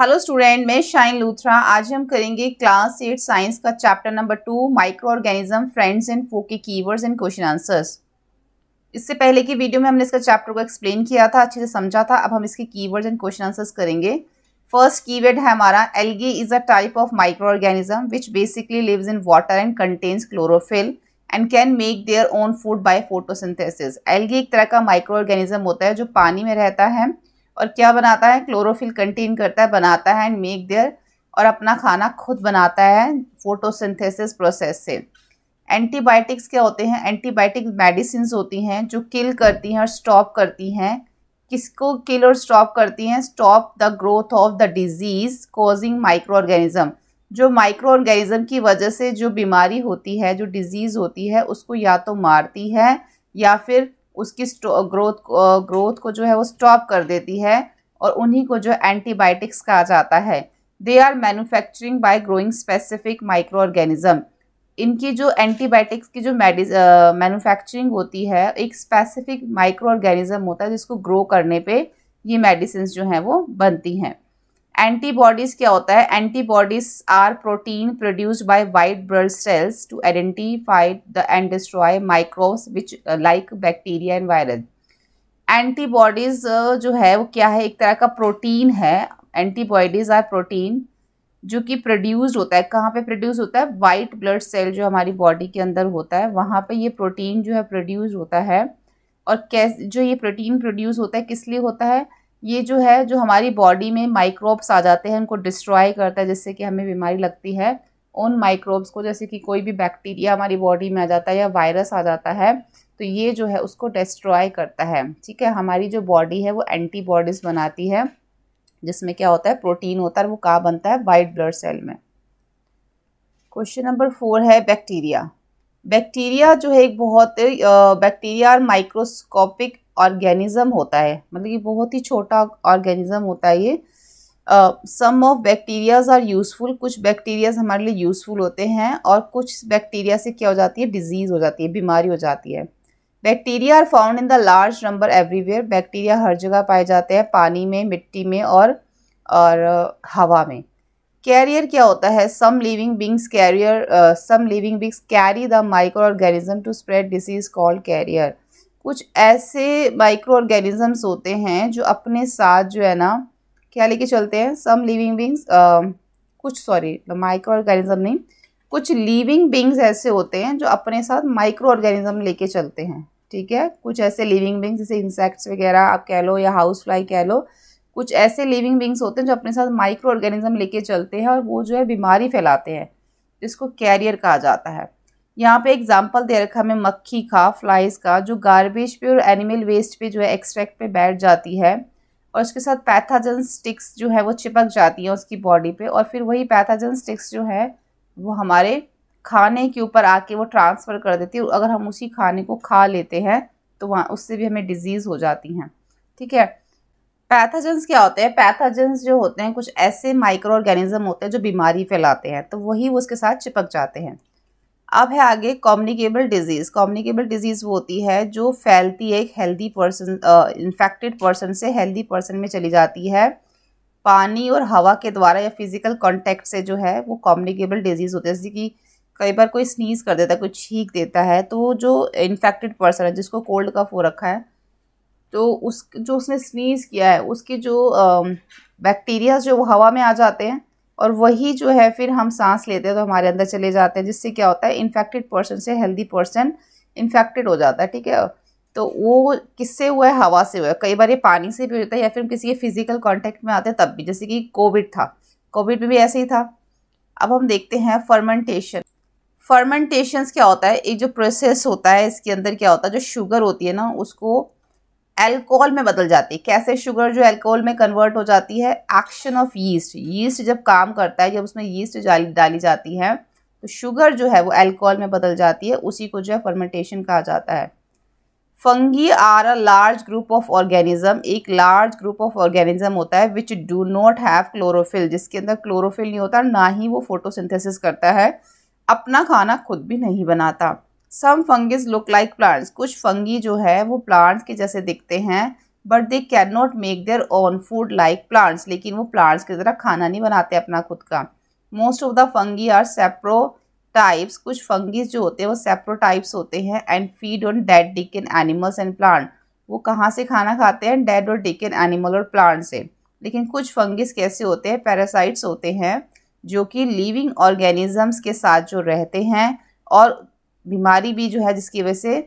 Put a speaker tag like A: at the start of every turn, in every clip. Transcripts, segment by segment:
A: hello student मैं Shine Luthra आज हम करेंगे क्लास एट साइंस का chapter number two microorganism friends and फो के कीवर्ड्स एंड क्वेश्चन आंसर्स इससे पहले की वीडियो में हमने इसका चैप्टर को एक्सप्लेन किया था अच्छे से समझा था अब हम इसके कीवर्ड्स एंड क्वेश्चन आंसर्स करेंगे फर्स्ट कीवर्ड है हमारा algae is a type of micro organism which basically lives in water and contains chlorophyll and can make their own food by photosynthesis algae एक तरह का माइक्रो ऑर्गेनिज्म होता है जो पानी में रहता है और क्या बनाता है क्लोरोफिल कंटेन करता है बनाता है एंड मेक देयर और अपना खाना खुद बनाता है फोटोसिंथेसिस प्रोसेस से एंटीबायोटिक्स क्या होते हैं एंटीबायोटिक मेडिसिन होती हैं जो किल करती हैं और स्टॉप करती हैं किसको किल और स्टॉप करती हैं stop the growth of the disease causing micro organism जो माइक्रो ऑर्गेनिज़म की वजह से जो बीमारी होती है जो डिजीज़ होती है उसको या तो मारती है या फिर उसकी ग्रोथ ग्रोथ को जो है वो स्टॉप कर देती है और उन्हीं को जो एंटीबायोटिक्स कहा जाता है they are manufacturing by growing specific microorganism इनकी जो एंटीबायोटिक्स की जो मैन्युफैक्चरिंग होती है एक स्पेसिफिक माइक्रो ऑर्गेनिज्म होता है जिसको ग्रो करने पे ये मेडिसिन जो हैं वो बनती हैं एंटीबॉडीज क्या होता है antibodies are protein produced by white blood cells to identify the and destroy microbes which like bacteria and virus antibodies जो है वो क्या है एक तरह का प्रोटीन है एंटीबॉडीज आर प्रोटीन जो कि प्रोड्यूस्ड होता है कहाँ पे प्रोड्यूस होता है वाइट ब्लड सेल जो हमारी बॉडी के अंदर होता है वहाँ पे ये प्रोटीन जो है प्रोड्यूस होता है और कैस जो ये प्रोटीन प्रोड्यूस होता है किस लिए होता है ये जो है जो हमारी बॉडी में माइक्रोब्स आ जाते हैं उनको डिस्ट्रॉय करता है जिससे कि हमें बीमारी लगती है उन माइक्रोब्स को जैसे कि कोई भी बैक्टीरिया हमारी बॉडी में आ जाता है या वायरस आ जाता है तो ये जो है उसको डिस्ट्रॉय करता है ठीक है हमारी जो बॉडी है वो एंटीबॉडीज़ बनाती है जिसमें क्या होता है प्रोटीन होता है वो कहाँ बनता है वाइट ब्लड सेल में क्वेश्चन नंबर फोर है बैक्टीरिया बैक्टीरिया जो है एक बहुत बैक्टीरिया और माइक्रोस्कोपिक ऑर्गेनिज्म होता है मतलब ये बहुत ही छोटा ऑर्गेनिज्म होता है ये some of bacterias are useful कुछ बैक्टीरियाज हमारे लिए यूज़फुल होते हैं और कुछ बैक्टीरिया से क्या हो जाती है डिजीज़ हो जाती है बीमारी हो जाती है bacteria are found in the large number everywhere bacteria हर जगह पाए जाते हैं पानी में मिट्टी में और और हवा में कैरियर क्या होता है some living beings carrier some living beings carry the micro microorganism to spread disease called carrier कुछ ऐसे माइक्रो ऑर्गेनिज़म्स होते हैं जो अपने साथ जो है ना क्या लेके चलते हैं सम लिविंग बींग्स कुछ सॉरी माइक्रो ऑर्गेनिज़म नहीं कुछ लिविंग बींग्स ऐसे होते हैं जो अपने साथ माइक्रो ऑर्गेनिज़म लेके चलते हैं ठीक है कुछ ऐसे लिविंग बींग्स जैसे इंसेक्ट्स वगैरह आप कह लो या हाउस फ्लाई कह लो कुछ ऐसे लिविंग बींग्स होते हैं जो अपने साथ माइक्रो ऑर्गेनिज्म लेके चलते हैं और वो जो है बीमारी फैलाते हैं जिसको कैरियर कहा जाता है यहाँ पे एग्जाम्पल दे रखा हमें मक्खी का फ्लाइज का जो गार्बेज पे और एनिमल वेस्ट पे जो है एक्सट्रैक्ट पे बैठ जाती है और उसके साथ पैथाजन स्टिक्स जो है वो चिपक जाती है उसकी बॉडी पे और फिर वही पैथाजन स्टिक्स जो है वो हमारे खाने के ऊपर आके वो ट्रांसफ़र कर देती है और अगर हम उसी खाने को खा लेते हैं तो वहाँ उससे भी हमें डिजीज़ हो जाती हैं ठीक है पैथाजन्स क्या होते हैं पैथाजन्स जो होते हैं कुछ ऐसे माइक्रो ऑर्गेनिज्म होते हैं जो बीमारी फैलाते हैं तो वही वो उसके साथ चिपक जाते हैं अब है आगे कॉम्युनिकेबल डिजीज़ कॉम्युनिकेबल डिजीज़ वो होती है जो फैलती है एक हेल्दी पर्सन इन्फेक्टेड पर्सन से हेल्दी पर्सन में चली जाती है पानी और हवा के द्वारा या फिजिकल कॉन्टैक्ट से जो है वो कॉम्युनिकेबल डिजीज़ होते हैं जैसे कि कई बार कोई स्नीज़ कर देता है कोई छींक देता है तो जो इन्फेक्टेड पर्सन है जिसको कोल्ड कफ हो रखा है तो उस जो उसने स्नीज़ किया है उसके जो बैक्टीरियाज जो हवा में आ जाते हैं और वही जो है फिर हम सांस लेते हैं तो हमारे अंदर चले जाते हैं जिससे क्या होता है इन्फेक्टेड पर्सन से हेल्दी पर्सन इन्फेक्टेड हो जाता है ठीक है तो वो किससे हुआ है हवा से हुआ है कई बार ये पानी से भी होता है या फिर हम किसी के फिजिकल कॉन्टेक्ट में आते हैं तब भी जैसे कि कोविड था कोविड में भी ऐसे ही था अब हम देखते हैं फर्मेंटेशन फर्मेंटेशन क्या होता है एक जो प्रोसेस होता है इसके अंदर क्या होता है जो शुगर होती है ना उसको एल्कोहल में बदल जाती है कैसे शुगर जो एल्कोहल में कन्वर्ट हो जाती है एक्शन ऑफ यीस्ट यीस्ट जब काम करता है जब उसमें यीस्ट डाली जाती है तो शुगर जो है वो एल्कोहल में बदल जाती है उसी को जो है फर्मेंटेशन कहा जाता है fungi are a large group of organism एक लार्ज ग्रुप ऑफ ऑर्गेनिज्म होता है which do not have chlorophyll जिसके अंदर क्लोरोफिल नहीं होता ना ही वो फोटोसिंथेसिस करता है अपना खाना खुद भी नहीं बनाता some fungus look like plants कुछ फंगी जो है वो प्लांट्स के जैसे दिखते हैं but they can not make their own food like plants लेकिन वो प्लांट्स की तरह खाना नहीं बनाते अपना खुद का most of the fungi are saprophytes कुछ फंगीज जो होते हैं वो सेप्रोटाइप्स होते हैं and feed on dead decaying animals and plant वो कहाँ से खाना खाते हैं डेड और डिकन एनिमल और प्लांट से लेकिन कुछ फंगिस कैसे होते हैं पैरासाइट्स होते हैं जो कि लिविंग ऑर्गेनिजम्स के साथ जो रहते हैं और बीमारी भी जो है जिसकी वजह से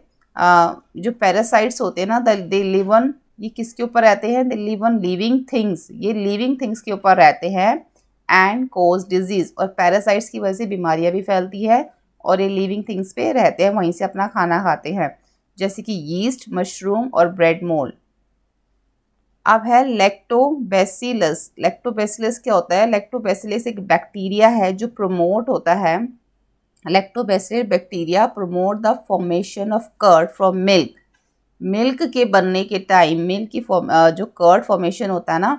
A: जो पैरासाइट्स होते हैं ना दे ऑन ये किसके ऊपर रहते हैं दे लिवन लिविंग थिंग्स ये लिविंग थिंग्स के ऊपर रहते हैं एंड कोज डिजीज़ और पैरासाइट्स की वजह से बीमारियाँ भी फैलती है और ये लिविंग थिंग्स पे रहते हैं वहीं से अपना खाना खाते हैं जैसे कि यीस्ट मशरूम और ब्रेड मोल अब है लेक्टोबेसिलस लेक्टोबेसिलस क्या होता है लेक्टोबेसिलस एक बैक्टीरिया है जो प्रमोट होता है lactobacillus bacteria promote the formation of curd from milk milk के बनने के टाइम मिल्क की फॉर्म जो कर्ड फॉर्मेशन होता है ना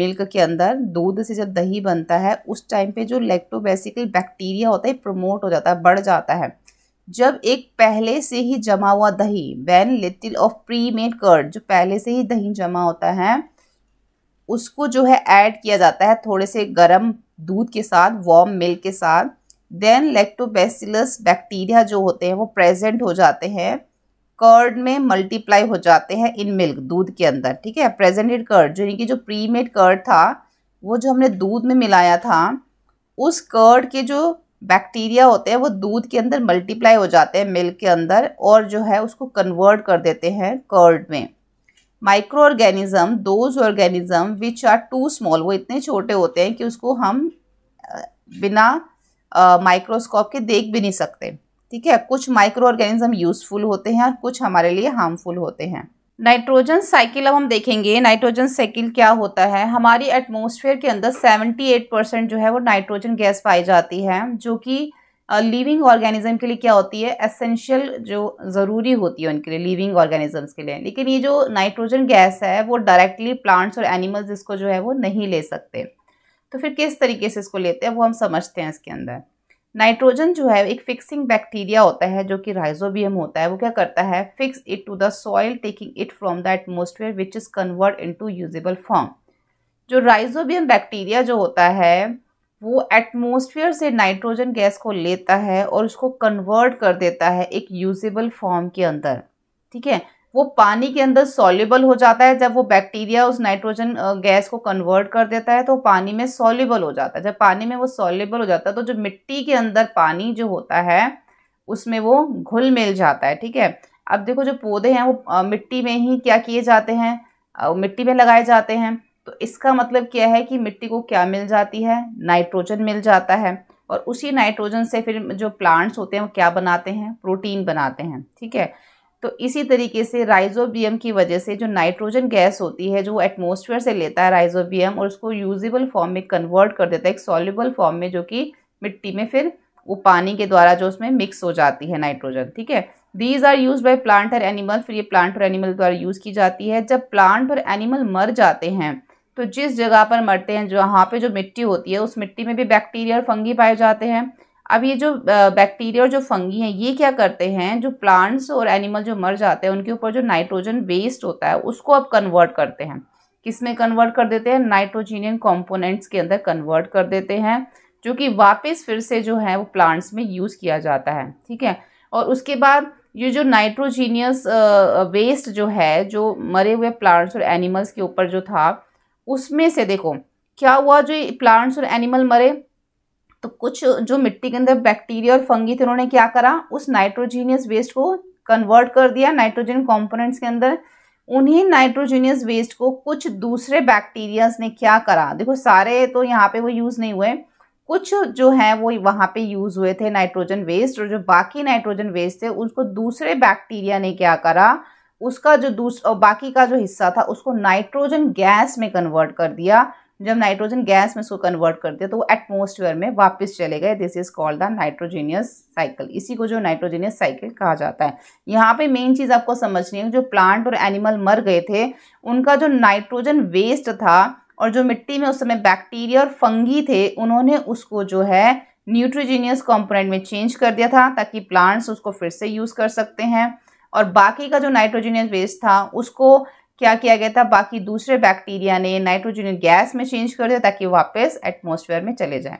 A: मिल्क के अंदर दूध से जब दही बनता है उस टाइम पे जो लैक्टोबैसिकल बैक्टीरिया होता है प्रमोट हो जाता है बढ़ जाता है जब एक पहले से ही जमा हुआ दही when little of pre made curd जो पहले से ही दही जमा होता है उसको जो है ऐड किया जाता है थोड़े से गर्म दूध के साथ वॉम मिल्क के साथ देन लेक्टोबैसिलस बैक्टीरिया जो होते हैं वो प्रेजेंट हो जाते हैं कर्ड में मल्टीप्लाई हो जाते हैं इन मिल्क दूध के अंदर ठीक है प्रेजेंटेड कर्ड जो इनकी जो प्रीमेड कर्ड था वो जो हमने दूध में मिलाया था उस कर्ड के जो बैक्टीरिया होते हैं वो दूध के अंदर मल्टीप्लाई हो जाते हैं मिल्क के अंदर और जो है उसको कन्वर्ट कर देते हैं कर्ड में micro organism those organism which are too small वो इतने छोटे होते हैं कि उसको हम बिना माइक्रोस्कोप के देख भी नहीं सकते ठीक है कुछ माइक्रो ऑर्गेनिज्म यूजफुल होते हैं और कुछ हमारे लिए हार्मफुल होते हैं नाइट्रोजन साइकिल अब हम देखेंगे नाइट्रोजन साइकिल क्या होता है हमारी एटमोसफेयर के अंदर सेवेंटी एट परसेंट जो है वो नाइट्रोजन गैस पाई जाती है जो कि लिविंग ऑर्गेनिज्म के लिए क्या होती है एसेंशियल जो ज़रूरी होती है उनके लिए लिविंग ऑर्गेनिजम्स के लिए लेकिन ये जो नाइट्रोजन गैस है वो डायरेक्टली प्लांट्स और एनिमल्स इसको जो है वो नहीं ले सकते तो फिर किस तरीके से इसको लेते हैं वो हम समझते हैं इसके अंदर नाइट्रोजन जो है एक फिक्सिंग बैक्टीरिया होता है जो कि राइजोबियम होता है वो क्या करता है fix it to the soil taking it from the atmosphere which is convert to usable form जो राइजोबियम बैक्टीरिया जो होता है वो एटमोसफियर से नाइट्रोजन गैस को लेता है और उसको कन्वर्ट कर देता है एक यूजेबल फॉर्म के अंदर ठीक है वो पानी के अंदर सॉल्यूबल हो जाता है जब वो बैक्टीरिया उस नाइट्रोजन गैस को कन्वर्ट कर देता है तो पानी में सॉल्यूबल हो जाता है जब पानी में वो सॉल्यूबल हो जाता है तो जो मिट्टी के अंदर पानी जो होता है उसमें वो घुल मिल जाता है ठीक है अब देखो जो पौधे हैं वो मिट्टी में ही क्या किए जाते हैं मिट्टी में लगाए जाते हैं तो इसका मतलब क्या है कि मिट्टी को क्या मिल जाती है नाइट्रोजन मिल जाता है और उसी नाइट्रोजन से फिर जो प्लांट्स होते हैं वो क्या बनाते हैं प्रोटीन बनाते हैं ठीक है तो इसी तरीके से राइजोबियम की वजह से जो नाइट्रोजन गैस होती है जो एटमोसफेयर से लेता है राइजोबियम और उसको यूजेबल फॉर्म में कन्वर्ट कर देता है एक सॉल्यूबल फॉर्म में जो कि मिट्टी में फिर वो पानी के द्वारा जो उसमें मिक्स हो जाती है नाइट्रोजन ठीक है these are use by plant और एनिमल फिर ये प्लांट और एनिमल द्वारा यूज़ की जाती है जब प्लांट और एनिमल मर जाते हैं तो जिस जगह पर मरते हैं जहाँ पे जो मिट्टी होती है उस मिट्टी में भी बैक्टीरिया और फंगी पाए जाते हैं अब ये जो बैक्टीरिया और जो फंगी हैं ये क्या करते हैं जो प्लांट्स और एनिमल जो मर जाते हैं उनके ऊपर जो नाइट्रोजन वेस्ट होता है उसको अब कन्वर्ट करते हैं किस में कन्वर्ट कर देते हैं नाइट्रोजीनियन कंपोनेंट्स के अंदर कन्वर्ट कर देते हैं जो कि वापस फिर से जो है वो प्लांट्स में यूज़ किया जाता है ठीक है और उसके बाद ये जो नाइट्रोजीनियस वेस्ट जो है जो मरे हुए प्लांट्स और एनिमल्स के ऊपर जो था उसमें से देखो क्या हुआ जो प्लांट्स और एनिमल मरे तो कुछ जो मिट्टी के अंदर बैक्टीरिया और फंगी थे उन्होंने क्या करा उस नाइट्रोजीनियस वेस्ट को कन्वर्ट कर दिया नाइट्रोजन कंपोनेंट्स के अंदर उन्हीं नाइट्रोजीनियस वेस्ट को कुछ दूसरे बैक्टीरियाज ने क्या करा देखो सारे तो यहाँ पे वो यूज़ नहीं हुए कुछ जो है वो वहाँ पे यूज़ हुए थे नाइट्रोजन वेस्ट और जो बाकी नाइट्रोजन वेस्ट थे उसको दूसरे बैक्टीरिया ने क्या करा उसका जो दूस और बाकी का जो हिस्सा था उसको नाइट्रोजन गैस में कन्वर्ट कर दिया जब नाइट्रोजन गैस में इसको कन्वर्ट करते हैं तो वो एटमोस्फेयर में वापस चले गए this is called the nitrogenous cycle इसी को जो नाइट्रोजीनियस साइकिल कहा जाता है यहाँ पे मेन चीज़ आपको समझनी है जो प्लांट और एनिमल मर गए थे उनका जो नाइट्रोजन वेस्ट था और जो मिट्टी में उस समय बैक्टीरिया और फंगी थे उन्होंने उसको जो है न्यूट्रोजीनियस कॉम्पोनेंट में चेंज कर दिया था ताकि प्लांट्स उसको फिर से यूज़ कर सकते हैं और बाकी का जो नाइट्रोजीनियस वेस्ट था उसको क्या किया गया था बाकी दूसरे बैक्टीरिया ने नाइट्रोजनियस गैस में चेंज कर दिया ताकि वापस एटमोसफेयर में चले जाए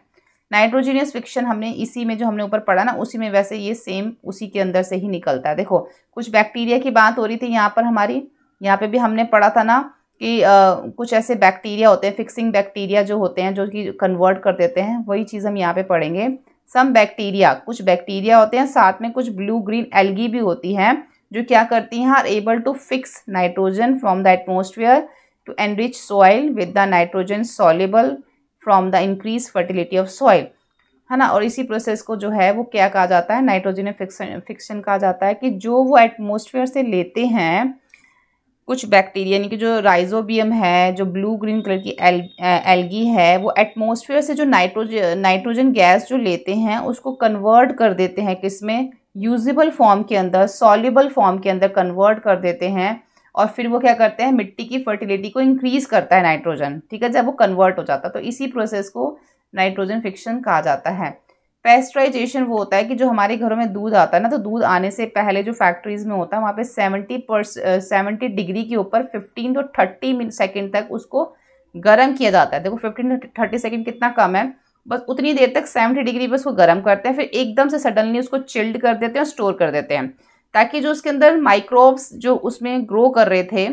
A: नाइट्रोजीनियस फिक्शन हमने इसी में जो हमने ऊपर पढ़ा ना उसी में वैसे ये सेम उसी के अंदर से ही निकलता है देखो कुछ बैक्टीरिया की बात हो रही थी यहाँ पर हमारी यहाँ पे भी हमने पढ़ा था ना कि आ, कुछ ऐसे बैक्टीरिया होते हैं फिक्सिंग बैक्टीरिया जो होते हैं जो कि कन्वर्ट कर देते हैं वही चीज़ हम यहाँ पे पढ़ेंगे सम बैक्टीरिया कुछ बैक्टीरिया होते हैं साथ में कुछ ब्लू ग्रीन एल्गी भी होती हैं जो क्या करती हैं are able to fix nitrogen from the atmosphere to enrich soil with the nitrogen soluble from the increase fertility of soil है ना और इसी प्रोसेस को जो है वो क्या कहा जाता है नाइट्रोजन फिक्सन फिक्शन कहा जाता है कि जो वो एटमोसफियर से लेते हैं कुछ बैक्टीरिया यानी कि जो राइजोबियम है जो ब्लू ग्रीन कलर की एल एल्गी है वो एटमोसफियर से जो नाइट्रोजन नाइट्रोजन गैस जो लेते हैं उसको कन्वर्ट कर देते हैं किसमें यूजिबल फॉर्म के अंदर सॉल्यूबल फॉर्म के अंदर कन्वर्ट कर देते हैं और फिर वो क्या करते हैं मिट्टी की फर्टिलिटी को इंक्रीज़ करता है नाइट्रोजन ठीक है जब वो कन्वर्ट हो जाता है तो इसी प्रोसेस को नाइट्रोजन फिक्शन कहा जाता है पेस्टराइजेशन वो होता है कि जो हमारे घरों में दूध आता है ना तो दूध आने से पहले जो फैक्ट्रीज़ में होता है वहाँ पे सेवेंटी परस सेवेंटी डिग्री के ऊपर फिफ्टीन टू थर्टी सेकेंड तक उसको गर्म किया जाता है देखो फिफ्टीन थर्टी सेकेंड कितना कम है बस उतनी देर तक सेवेंटी डिग्री पर उसको गर्म करते हैं फिर एकदम से सडनली उसको चिल्ड कर देते हैं स्टोर कर देते हैं ताकि जो उसके अंदर माइक्रोब्स जो उसमें ग्रो कर रहे थे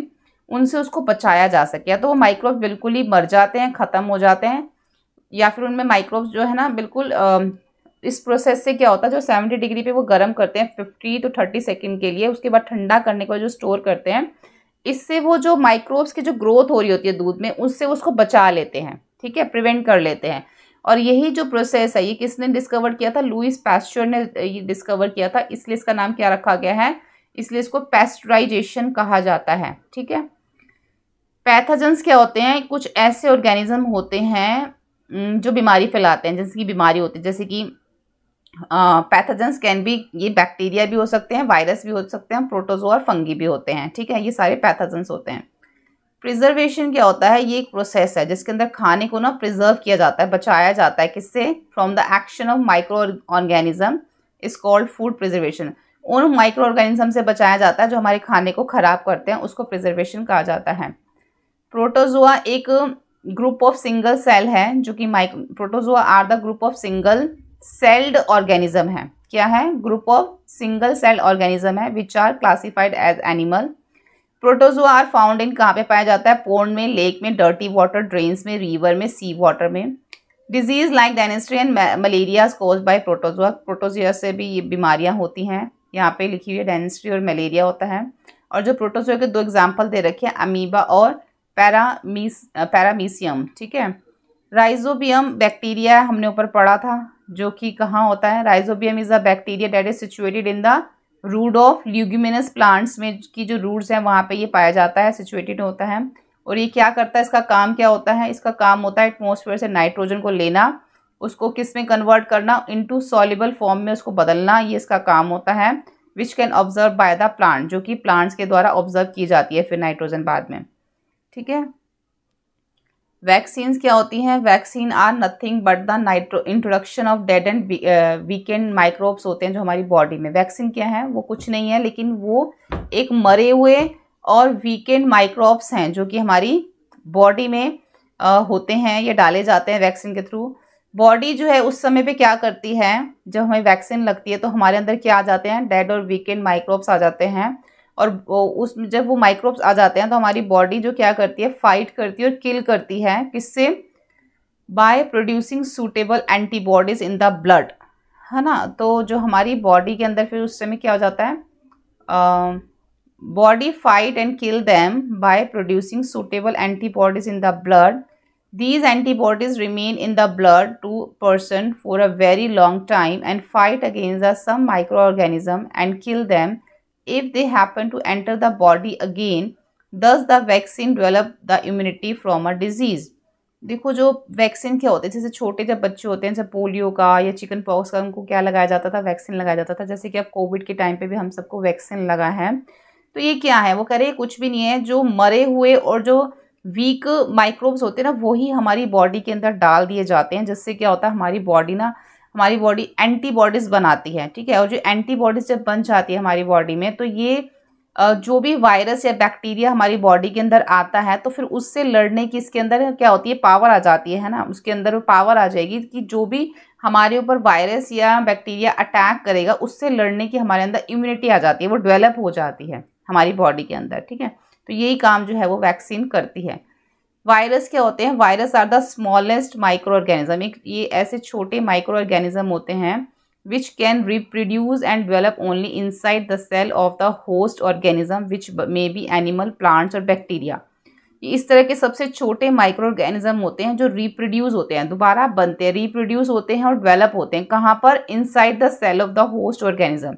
A: उनसे उसको बचाया जा सके या तो वो माइक्रोव बिल्कुल ही मर जाते हैं ख़त्म हो जाते हैं या फिर उनमें माइक्रोब्स जो है ना बिल्कुल इस प्रोसेस से क्या होता है जो सेवेंटी डिग्री पे वो गर्म करते हैं फिफ्टी टू थर्टी सेकेंड के लिए उसके बाद ठंडा करने के बाद जो स्टोर करते हैं इससे वो जो माइक्रोब्स की जो ग्रोथ हो रही होती है दूध में उससे उसको बचा लेते हैं ठीक है प्रिवेंट कर लेते हैं और यही जो प्रोसेस है ये किसने डिस्कवर किया था लुइस पैस्चर ने ये डिस्कवर किया था इसलिए इसका नाम क्या रखा गया है इसलिए इसको पेस्टराइजेशन कहा जाता है ठीक है पैथाजन्स क्या होते हैं कुछ ऐसे ऑर्गेनिज्म होते हैं जो बीमारी फैलाते हैं जैसे कि बीमारी होती है जैसे कि पैथजेंस कैन भी ये बैक्टीरिया भी हो सकते हैं वायरस भी हो सकते हैं प्रोटोजो और फंगी भी होते हैं ठीक है ये सारे पैथजेंस होते हैं प्रिजर्वेशन क्या होता है ये एक प्रोसेस है जिसके अंदर खाने को ना प्रिजर्व किया जाता है बचाया जाता है किससे from the action of micro organism is called food preservation उन माइक्रो ऑर्गेनिज्म से बचाया जाता है जो हमारे खाने को ख़राब करते हैं उसको प्रिजर्वेशन कहा जाता है प्रोटोजोआ एक ग्रुप ऑफ सिंगल सेल है जो कि माइक protozoa are the group of single celled organism है क्या है group of single celled organism है which are classified as animal protozoa are found in कहाँ पे पाया जाता है पोर्न में लेक में डर्टी वाटर ड्रेन्स में रिवर में सी वाटर में disease like dysentery and malaria cause by protozoa protozoa से भी ये बीमारियाँ होती हैं यहाँ पे लिखी हुई है डेनेस्ट्री और मलेरिया होता है और जो प्रोटोजोआ के दो एग्जाम्पल दे रखे हैं अमीबा और पैरामीस पैरामीसियम ठीक है राइजोबियम बैक्टीरिया हमने ऊपर पढ़ा था जो कि कहाँ होता है rhizobium is a bacteria that is situated in the root of leguminous plants में की जो रूट्स हैं वहाँ पे ये पाया जाता है सिचुएटेड होता है और ये क्या करता है इसका काम क्या होता है इसका काम होता है एटमोसफेयर से नाइट्रोजन को लेना उसको किस में कन्वर्ट करना इनटू सॉलिबल फॉर्म में उसको बदलना ये इसका काम होता है which can observe by the plant जो कि प्लांट्स के द्वारा ऑब्जर्व की जाती है फिर नाइट्रोजन बाद में ठीक है वैक्सीन क्या होती हैं vaccine are nothing but the nitro introduction of dead and weakened microbes होते हैं जो हमारी बॉडी में वैक्सीन क्या है वो कुछ नहीं है लेकिन वो एक मरे हुए और वीकेंड माइक्रोब्स हैं जो कि हमारी बॉडी में आ, होते हैं या डाले जाते हैं वैक्सीन के थ्रू बॉडी जो है उस समय पे क्या करती है जब हमें वैक्सीन लगती है तो हमारे अंदर क्या आ जाते हैं डेड और वीकेंड माइक्रोब्स आ जाते हैं और उस जब वो माइक्रोब्स आ जाते हैं तो हमारी बॉडी जो क्या करती है फाइट करती है और किल करती है किससे by producing suitable antibodies in the blood है ना तो जो हमारी बॉडी के अंदर फिर उस समय क्या हो जाता है body fight and kill them by producing suitable antibodies in the blood these antibodies remain in the blood to person for a very long time and fight against the some micro organism and kill them if they happen to enter the body again does the vaccine develop the immunity from a disease देखो जो vaccine क्या होते हैं जैसे छोटे जब बच्चे होते हैं जैसे पोलियो का या चिकन पॉक्स का उनको क्या लगाया जाता था वैक्सीन लगाया जाता था जैसे कि अब कोविड के टाइम पे भी हम सबको वैक्सीन लगा है तो ये क्या है वो कह रहे हैं कुछ भी नहीं है जो मरे हुए और जो वीक माइक्रोब्स होते हैं ना वही हमारी बॉडी के अंदर डाल दिए जाते हैं जिससे क्या होता है हमारी बॉडी ना हमारी बॉडी एंटीबॉडीज़ बनाती है ठीक है और जो एंटीबॉडीज़ जब बन जाती है हमारी बॉडी में तो ये जो भी वायरस या बैक्टीरिया हमारी बॉडी के अंदर आता है तो फिर उससे लड़ने की इसके अंदर क्या होती है पावर आ जाती है ना उसके अंदर पावर आ जाएगी कि जो भी हमारे ऊपर वायरस या बैक्टीरिया अटैक करेगा उससे लड़ने की हमारे अंदर इम्यूनिटी आ जाती है वो डेवलप हो जाती है हमारी बॉडी के अंदर ठीक है तो यही काम जो है वो वैक्सीन करती है वायरस क्या होते हैं virus are the smallest micro organism ये ऐसे छोटे माइक्रो ऑर्गेनिज्म होते हैं which can reproduce and develop only inside the cell of the host organism which may be animal plants और बैक्टीरिया इस तरह के सबसे छोटे माइक्रो ऑर्गेनिज्म होते हैं जो रिप्रोड्यूस होते हैं दोबारा बनते हैं रिप्रोड्यूस होते हैं और डेवलप होते हैं कहाँ पर inside the cell of the host organism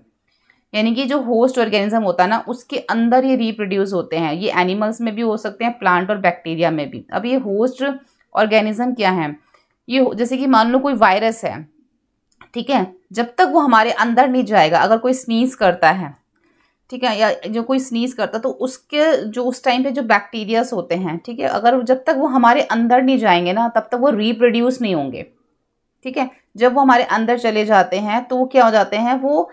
A: यानी कि जो होस्ट ऑर्गेनिज्म होता है ना उसके अंदर ये रिप्रोड्यूस होते हैं ये एनिमल्स में भी हो सकते हैं प्लांट और बैक्टीरिया में भी अब ये होस्ट ऑर्गेनिज्म क्या है ये जैसे कि मान लो कोई वायरस है ठीक है जब तक वो हमारे अंदर नहीं जाएगा अगर कोई स्नीज करता है ठीक है या जो कोई स्नीज करता तो उसके जो उस टाइम पे जो बैक्टीरियाज होते हैं ठीक है अगर जब तक वो हमारे अंदर नहीं जाएंगे ना तब तक वो रिप्रोड्यूस नहीं होंगे ठीक है जब वो हमारे अंदर चले जाते हैं तो वो क्या हो जाते हैं वो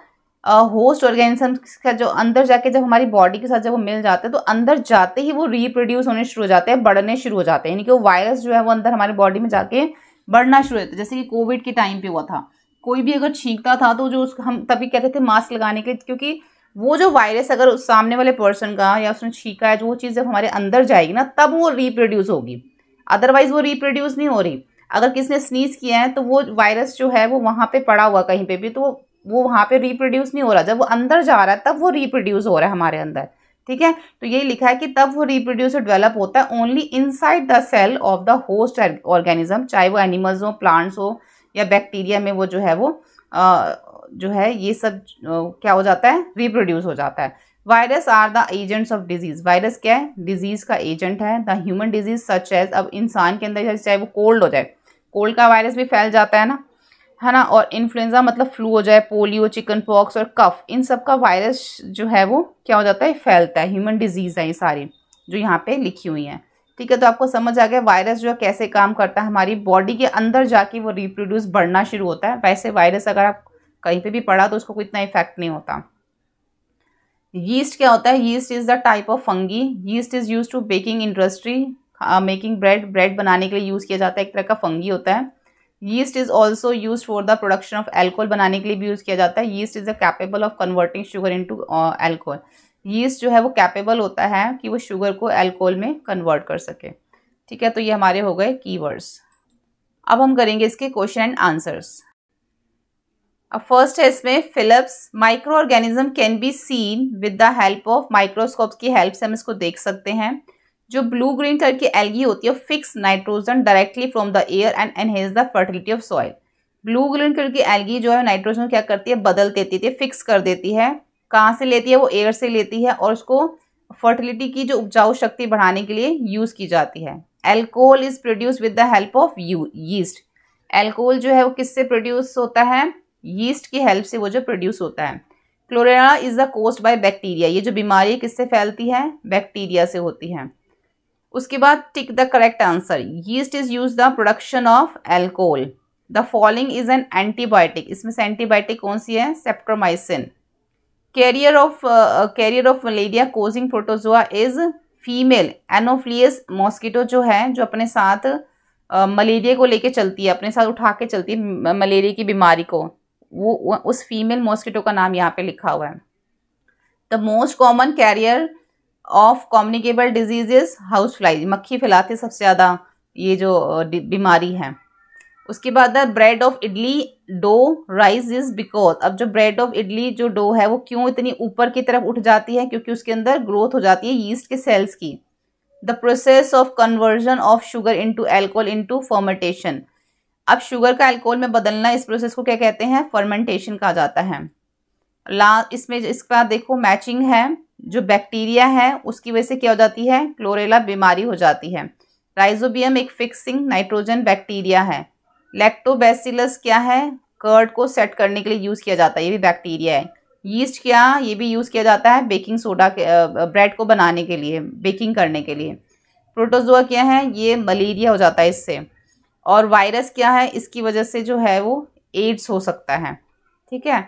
A: होस्ट ऑर्गेनिज्म का जो अंदर जाके जब हमारी बॉडी के साथ जब वो मिल जाते हैं तो अंदर जाते ही वो रिप्रोड्यूस होने शुरू हो जाते हैं बढ़ने शुरू हो जाते हैं यानी कि वो वायरस जो है वो अंदर हमारी बॉडी में जाके बढ़ना शुरू होता है जैसे कि कोविड के टाइम पे हुआ था कोई भी अगर छींकता था तो जो उस हम तभी कहते थे मास्क लगाने के लिए क्योंकि वो जो वायरस अगर उस सामने वाले पर्सन का या उसने छींका है जो वो चीज़ जब हमारे अंदर जाएगी ना तब वो रिप्रोड्यूस होगी अदरवाइज़ वो रिप्रोड्यूस नहीं हो रही अगर किसी ने स्नीज किया है तो वो वायरस जो है वो वहाँ पे पड़ा हुआ कहीं पे भी तो वो वो वहाँ पे रिप्रोड्यूस नहीं हो रहा जब वो अंदर जा रहा है तब वो रिप्रोड्यूस हो रहा है हमारे अंदर ठीक है तो ये लिखा है कि तब वो रिप्रोड्यूस डेवलप होता है only inside the cell of the host organism चाहे वो एनिमल्स हो प्लांट्स हो या बैक्टीरिया में वो जो है वो आ, जो है ये सब क्या हो जाता है रिप्रोड्यूस हो जाता है virus are the agents of disease virus क्या है डिजीज़ का एजेंट है the human disease such as अब इंसान के अंदर चाहे वो कोल्ड हो जाए कोल्ड का वायरस भी फैल जाता है ना है ना और इन्फ्लुएंजा मतलब फ्लू हो जाए पोलियो चिकन पॉक्स और कफ इन सब का वायरस जो है वो क्या हो जाता है फैलता है ह्यूमन डिजीज़ है ये सारी जो यहाँ पे लिखी हुई हैं ठीक है तो आपको समझ आ गया वायरस जो है कैसे काम करता है हमारी बॉडी के अंदर जाके वो रिप्रोड्यूस बढ़ना शुरू होता है वैसे वायरस अगर आप कहीं पर भी पढ़ा तो उसको कोई इतना इफेक्ट नहीं होता यीस्ट क्या होता है yeast is the type of fungi yeast is use to baking industry making bread bread बनाने के लिए यूज़ किया जाता है एक तरह का फंगी होता है yeast is also use for the production of alcohol बनाने के लिए भी यूज़ किया जाता है yeast is a capable of converting sugar into alcohol yeast जो है वो कैपेबल होता है कि वो शुगर को एल्कोहल में कन्वर्ट कर सके ठीक है तो ये हमारे हो गए की वर्ड्स अब हम करेंगे इसके क्वेश्चन एंड आंसर्स अब फर्स्ट है इसमें fill ups micro organism can be seen with the help of microscope की हेल्प से हम इसको देख सकते हैं जो ब्लू ग्रीन कलर की एल्गी होती है fix nitrogen directly from the air and enhance the fertility of soil blue green colour की एल्गी जो है नाइट्रोजन क्या करती है बदल देती है फिक्स कर देती है कहाँ से लेती है वो एयर से लेती है और उसको फर्टिलिटी की जो उपजाऊ शक्ति बढ़ाने के लिए यूज़ की जाती है alcohol is produce with the help of you yeast alcohol जो है वो किससे प्रोड्यूस होता है यीस्ट की हेल्प से वो जो प्रोड्यूस होता है क्लोरेना is the caused by bacteria ये जो बीमारी किससे फैलती है बैक्टीरिया से होती है उसके बाद tick the correct answer yeast is use the production of alcohol the following is an antibiotic इसमें से एंटीबायोटिक कौन सी है streptomycin carrier of carrier of malaria causing protozoa is female anopheles mosquito जो है जो अपने साथ मलेरिया uh, को लेके चलती है अपने साथ उठा के चलती है मलेरिया की बीमारी को वो उस फीमेल मॉस्किटो का नाम यहाँ पे लिखा हुआ है the most common carrier of communicable diseases house fly मक्खी फैलाते सबसे ज़्यादा ये जो बीमारी है उसके बाद है bread of idli dough rice is because अब जो ब्रेड ऑफ इडली जो डो है वो क्यों इतनी ऊपर की तरफ उठ जाती है क्योंकि उसके अंदर ग्रोथ हो जाती है यीस्ट के सेल्स की the process of conversion of sugar into alcohol into fermentation अब शुगर का एल्कोहल में बदलना इस प्रोसेस को क्या कहते हैं फर्मेंटेशन कहा जाता है ला इसमें इसका देखो मैचिंग है जो बैक्टीरिया है उसकी वजह से क्या हो जाती है क्लोरेला बीमारी हो जाती है राइजोबियम एक फिक्सिंग नाइट्रोजन बैक्टीरिया है लैक्टोबैसिलस क्या है कर्ड को सेट करने के लिए यूज़ किया जाता है ये भी बैक्टीरिया है यीस्ट क्या ये भी यूज़ किया जाता है बेकिंग सोडा के ब्रेड को बनाने के लिए बेकिंग करने के लिए प्रोटोजोआ क्या है ये मलेरिया हो जाता है इससे और वायरस क्या है इसकी वजह से जो है वो एड्स हो सकता है ठीक है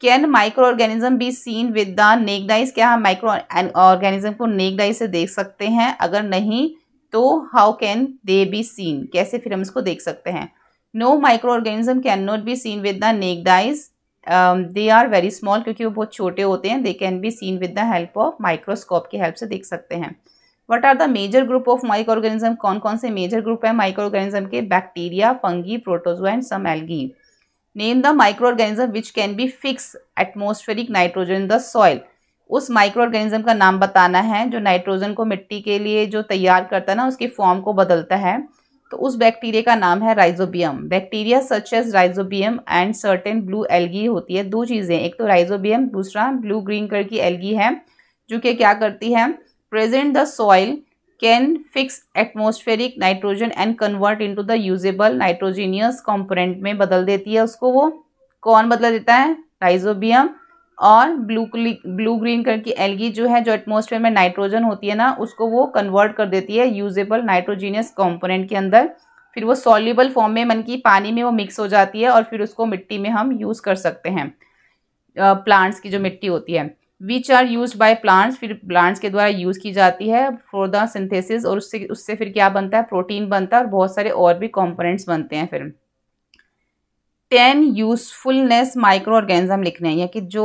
A: can micro organism be seen with the naked eyes क्या हम माइक्रो ऑर्गेनिज्म को नेक डाइस से देख सकते हैं अगर नहीं तो how can they be seen कैसे फिर हम इसको देख सकते हैं no micro organism can not be seen with the naked eyes they are very small क्योंकि वो बहुत छोटे होते हैं they can be seen with the help of microscope की हेल्प से देख सकते हैं what are the major group of micro organism कौन कौन से मेजर ग्रुप है माइक्रो ऑर्गेनिज्म के bacteria fungi protozoa and some algae name the micro organism which can be fix atmospheric nitrogen in the soil उस micro organism का नाम बताना है जो नाइट्रोजन को मिट्टी के लिए जो तैयार करता है ना उसकी फॉर्म को बदलता है तो उस बैक्टीरिया का नाम है rhizobium bacteria such as rhizobium and certain blue algae होती है दो चीज़ें एक तो राइजोबियम दूसरा ब्लू ग्रीन कलर की एलगी है जो कि क्या करती है present the soil can fix atmospheric nitrogen and convert into the usable nitrogenous component में बदल देती है उसको वो कौन बदला देता है राइजोबियम और ब्लू ब्लू ग्रीन कलर की एलगी जो है जो एटमोसफेयर में नाइट्रोजन होती है ना उसको वो कन्वर्ट कर देती है यूजेबल नाइट्रोजीनियस कॉम्पोनेंट के अंदर फिर वो सॉल्यूबल फॉर्म में मन की पानी में वो मिक्स हो जाती है और फिर उसको मिट्टी में हम यूज़ कर सकते हैं प्लांट्स की जो मिट्टी होती है which are use by plants फिर प्लांट्स के द्वारा यूज़ की जाती है फॉर द सिंथेसिस और उससे उससे फिर क्या बनता है प्रोटीन बनता है और बहुत सारे और भी कॉम्पोनेंट्स बनते हैं फिर टेन यूजफुलनेस माइक्रो ऑर्गेनिज्म लिखने हैं कि जो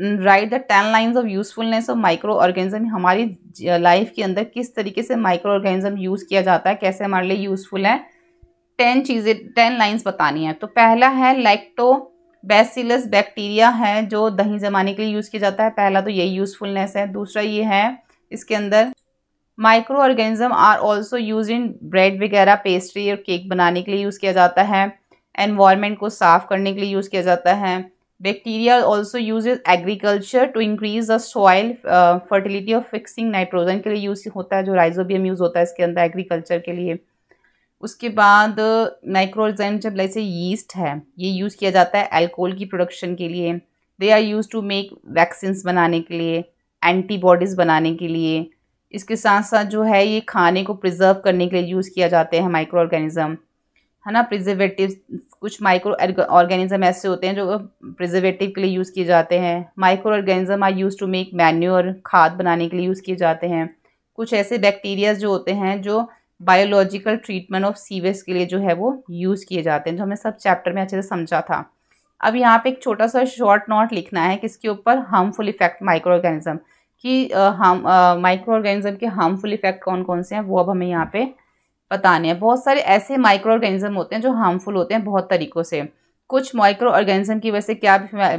A: write the ten lines of usefulness of micro organism हमारी लाइफ के अंदर किस तरीके से माइक्रो ऑर्गेनिज्म यूज़ किया जाता है कैसे हमारे लिए यूज़फुल है टेन चीज़ें टेन लाइन्स बतानी है तो पहला है लैक्टो बेसिलस बैक्टीरिया है जो दही जमाने के लिए यूज़ किया जाता है पहला तो यही यूज़फुलनेस है दूसरा ये है इसके अंदर micro organism are also use in bread वगैरह पेस्ट्री और केक बनाने के लिए यूज़ किया जाता है एनवायरनमेंट को साफ़ करने के लिए यूज़ किया जाता है bacteria also use agriculture to increase the soil fertility और फिक्सिंग नाइट्रोजन के लिए यूज़ होता है जो राइजोबियम यूज़ होता है इसके अंदर एग्रीकल्चर के लिए उसके बाद माइक्रोएग्जाम जब जैसे यीस्ट है ये यूज़ किया जाता है अल्कोहल की प्रोडक्शन के लिए they are use to make vaccines बनाने के लिए एंटीबॉडीज़ बनाने के लिए इसके साथ साथ जो है ये खाने को प्रिजर्व करने के लिए यूज़ किया जाते हैं माइक्रो ऑर्गेनिज़म है ना प्रिजर्वेटिव कुछ माइक्रो ऑर्गेनिज़म ऐसे होते हैं जो प्रिजर्वेटिव के लिए यूज़ किए जाते हैं micro organism are use to make manure खाद बनाने के लिए यूज़ किए जाते हैं कुछ ऐसे बैक्टीरियाज जो होते हैं जो बायोलॉजिकल ट्रीटमेंट ऑफ सीवेज के लिए जो है वो यूज़ किए जाते हैं जो हमने सब चैप्टर में अच्छे से समझा था अब यहाँ पे एक छोटा सा शॉर्ट नोट लिखना है किसके ऊपर हार्मफुल इफेक्ट माइक्रो ऑर्गेनिज्म कि हम माइक्रो ऑर्गेनिज्म के हार्मफुल इफेक्ट कौन कौन से हैं वो अब हमें यहाँ पे बताने हैं बहुत सारे ऐसे माइक्रो ऑर्गेनिज्म होते हैं जो हार्मफुल होते हैं बहुत तरीक़ों से कुछ माइक्रो ऑर्गेनिज्म की वजह से क्या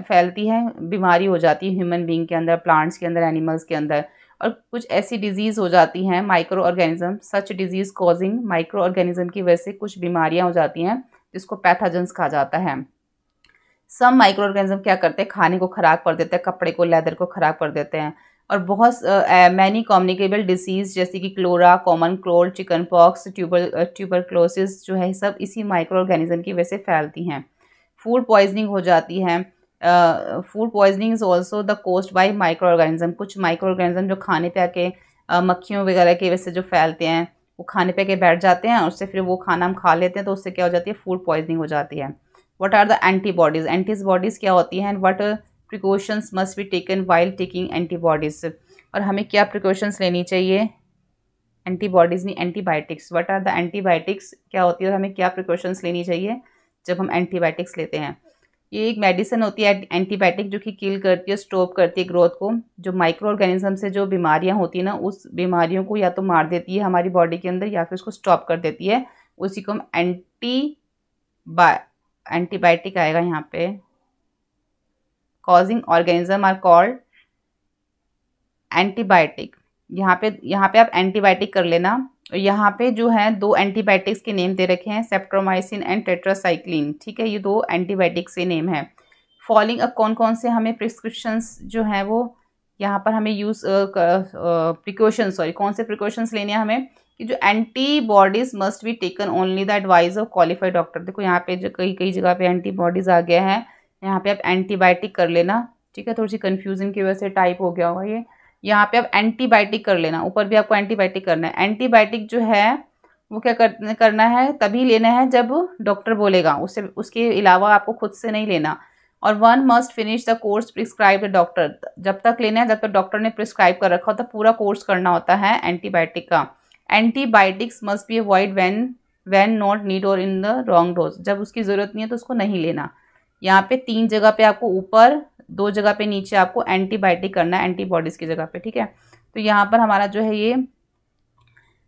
A: फैलती है बीमारी हो जाती है ह्यूमन बींग के अंदर प्लांट्स के अंदर एनिमल्स के अंदर और कुछ ऐसी डिजीज़ हो जाती हैं micro organism such disease causing micro organism की वजह से कुछ बीमारियां हो जाती हैं जिसको पैथाजेंस कहा जाता है सब माइक्रो ऑर्गेनिज्म क्या करते हैं खाने को ख़राब कर देते हैं कपड़े को लेदर को ख़राब कर देते हैं और बहुत मैनी कॉम्युनिकेबल डिसीज़ जैसे कि cholera common cold chicken pox tuber tuberculosis जो है सब इसी माइक्रो ऑर्गेनिज्म की वजह से फैलती हैं फूड पॉइजनिंग हो जाती है food poisoning is also the caused by micro organism कुछ माइक्रो ऑर्गेनिज्म जो खाने पे आके uh, मक्खियों वगैरह की वजह से जो फैलते हैं वो खाने पे आके बैठ जाते हैं और उससे फिर वो खाना हम खा लेते हैं तो उससे क्या हो जाती है फूड पॉइजनिंग हो जाती है what are the antibodies antibodies क्या होती हैं and what precautions must be taken while taking antibodies और हमें क्या प्रिकॉशंस लेनी चाहिए एंटीबॉडीज़ नहीं antibiotics what are the antibiotics क्या होती है और हमें क्या प्रिकॉशंस लेनी चाहिए जब हम एंटीबायोटिक्स लेते हैं ये एक मेडिसिन होती है एंटीबायोटिक जो कि किल करती है स्टॉप करती है ग्रोथ को जो माइक्रो ऑर्गेनिज्म से जो बीमारियां होती है ना उस बीमारियों को या तो मार देती है हमारी बॉडी के अंदर या फिर उसको स्टॉप कर देती है उसी को हम एंटी एंटीबायोटिक आएगा यहाँ पे causing organism are called antibiotic यहाँ पे यहाँ पे आप एंटीबायोटिक कर लेना यहाँ पे जो है दो एंटीबायोटिक्स के नेम दे रखे हैं सेप्ट्रोमाइसिन एंड टेट्रासाइक्लिन ठीक है ये दो एंटीबायोटिक्स के नेम है फॉलोइंग अब कौन कौन से हमें प्रिस्क्रिप्शंस जो है वो यहाँ पर हमें यूज़ प्रिकॉशन सॉरी कौन से प्रिकॉशंस लेने हैं हमें कि जो antibodies must be taken only the advice of qualified doctor देखो यहाँ पे जो कई कई जगह पे एंटीबॉडीज़ आ गया है यहाँ पे आप एंटीबायोटिक कर लेना ठीक है थोड़ी सी कन्फ्यूजन की वजह से टाइप हो गया होगा ये यहाँ पे आप एंटीबायोटिक कर लेना ऊपर भी आपको एंटीबायोटिक करना है एंटीबायोटिक जो है वो क्या कर, करना है तभी लेना है जब डॉक्टर बोलेगा उससे उसके अलावा आपको खुद से नहीं लेना और one must finish the course prescribe doctor जब तक लेना है जब तक डॉक्टर ने प्रिस्क्राइब कर रखा होता पूरा कोर्स करना होता है एंटीबायोटिक का antibiotics must be avoid when when not need और इन द रॉन्ग डोज जब उसकी ज़रूरत नहीं है तो उसको नहीं लेना यहाँ पे तीन जगह पे आपको ऊपर दो जगह पे नीचे आपको एंटीबायोटिक करना है एंटीबॉडीज़ की जगह पे ठीक है तो यहाँ पर हमारा जो है ये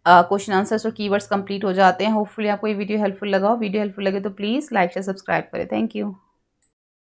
A: क्वेश्चन आंसर्स और कीवर्ड्स कंप्लीट हो जाते हैं होपफुली आपको ये वीडियो हेल्पफुल लगा हो वीडियो हेल्पफुल लगे तो प्लीज़ लाइक शेयर सब्सक्राइब करें थैंक यू